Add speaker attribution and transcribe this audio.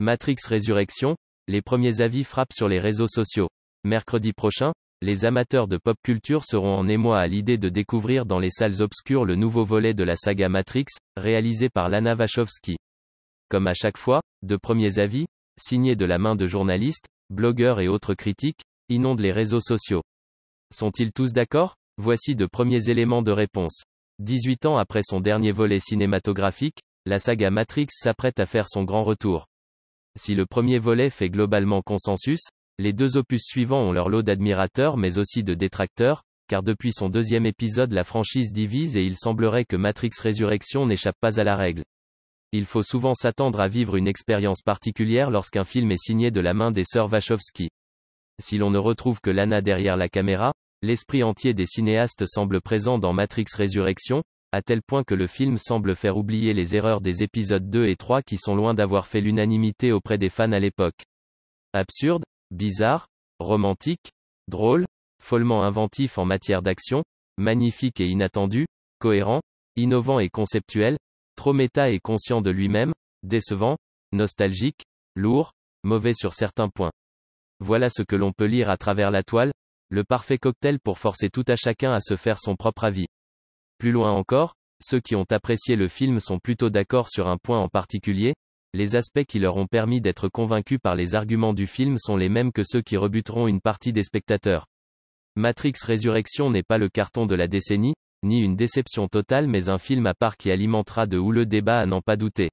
Speaker 1: Matrix Résurrection, les premiers avis frappent sur les réseaux sociaux. Mercredi prochain, les amateurs de pop culture seront en émoi à l'idée de découvrir dans les salles obscures le nouveau volet de la saga Matrix, réalisé par Lana Wachowski. Comme à chaque fois, de premiers avis, signés de la main de journalistes, blogueurs et autres critiques, inondent les réseaux sociaux. Sont-ils tous d'accord Voici de premiers éléments de réponse. 18 ans après son dernier volet cinématographique, la saga Matrix s'apprête à faire son grand retour. Si le premier volet fait globalement consensus, les deux opus suivants ont leur lot d'admirateurs mais aussi de détracteurs, car depuis son deuxième épisode la franchise divise et il semblerait que Matrix Résurrection n'échappe pas à la règle. Il faut souvent s'attendre à vivre une expérience particulière lorsqu'un film est signé de la main des sœurs Wachowski. Si l'on ne retrouve que Lana derrière la caméra, l'esprit entier des cinéastes semble présent dans Matrix Résurrection, à tel point que le film semble faire oublier les erreurs des épisodes 2 et 3 qui sont loin d'avoir fait l'unanimité auprès des fans à l'époque. Absurde, bizarre, romantique, drôle, follement inventif en matière d'action, magnifique et inattendu, cohérent, innovant et conceptuel, trop méta et conscient de lui-même, décevant, nostalgique, lourd, mauvais sur certains points. Voilà ce que l'on peut lire à travers la toile, le parfait cocktail pour forcer tout à chacun à se faire son propre avis. Plus loin encore, ceux qui ont apprécié le film sont plutôt d'accord sur un point en particulier, les aspects qui leur ont permis d'être convaincus par les arguments du film sont les mêmes que ceux qui rebuteront une partie des spectateurs. Matrix Résurrection n'est pas le carton de la décennie, ni une déception totale mais un film à part qui alimentera de houleux débats à n'en pas douter.